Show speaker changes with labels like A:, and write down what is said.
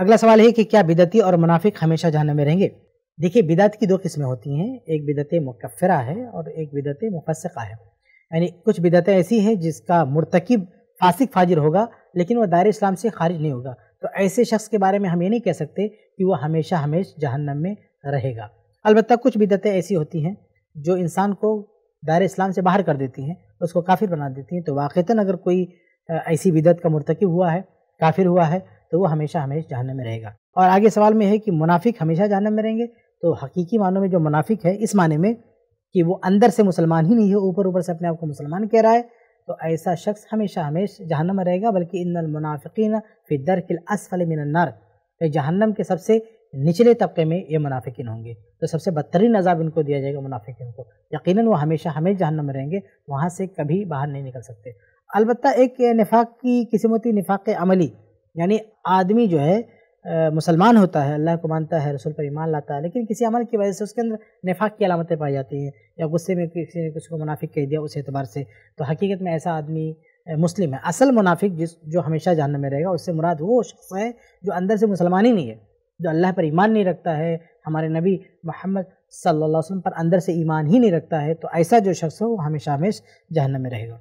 A: अगला सवाल है कि क्या बिदती और मुनाफिक हमेशा जहनम में रहेंगे देखिए बिदत की दो किस्में होती हैं एक बिदत मुकफ़रा है और एक बिदत मुफसका है यानी कुछ बिदतें ऐसी हैं जिसका मरतकब फासिक फाजिर होगा लेकिन वह दायरे इस्लाम से खारिज नहीं होगा तो ऐसे शख्स के बारे में हम ये नहीं कह सकते कि वह हमेशा हमेश जहन्नम में रहेगा अलबत्त कुछ बिदतें ऐसी होती हैं जो इंसान को दायरे इस्लाम से बाहर कर देती हैं उसको काफिर बना देती हैं तो वाक़ता अगर कोई ऐसी बिदत का मरतकब हुआ है काफिर हुआ है तो वो हमेशा हमेशा जहनम में रहेगा और आगे सवाल में है कि मुनाफिक हमेशा जहनम में रहेंगे तो हकीकी मानों में जो मुनाफिक है इस माने में कि वो अंदर से मुसलमान ही नहीं है ऊपर ऊपर से अपने आप को मुसलमान कह रहा है तो ऐसा शख्स हमेशा हमेशा जहनम में रहेगा बल्कि इन मुनाफिकीन फिदर किल असफल मिनन्नार तो जहन्नम के सबसे निचले तबके में ये मुनाफिकिन होंगे तो सबसे बदतरीन अजाब इनको दिया जाएगा मुनाफिकिन को यकीनन वो हमेशा हमेश जहन्नम में रहेंगे वहाँ से कभी बाहर नहीं निकल सकते अलबत्त एक नफाक की किस्मती नफाक अमली यानी आदमी जो है मुसलमान होता है अल्लाह को मानता है रसूल पर ईमान लाता है लेकिन किसी अमल की वजह से उसके अंदर निफाक की अलामतें पाई जाती हैं या गुस्से में किसी ने किसी को मुनाफिक कह दिया उस एतबार से तो हकीकत में ऐसा आदमी मुस्लिम है असल मुनाफिक जिस जो हमेशा जानने में रहेगा उससे मुराद वो शख्स है जो अंदर से मुसलमान ही नहीं है जो अल्लाह पर ईमान नहीं रखता है हमारे नबी मोहम्मद सल्लल्लाहु अलैहि वसल्लम पर अंदर से ईमान ही नहीं रखता है तो ऐसा जो शख्स हो वो हमेशा हमेश जहन्नम में रहेगा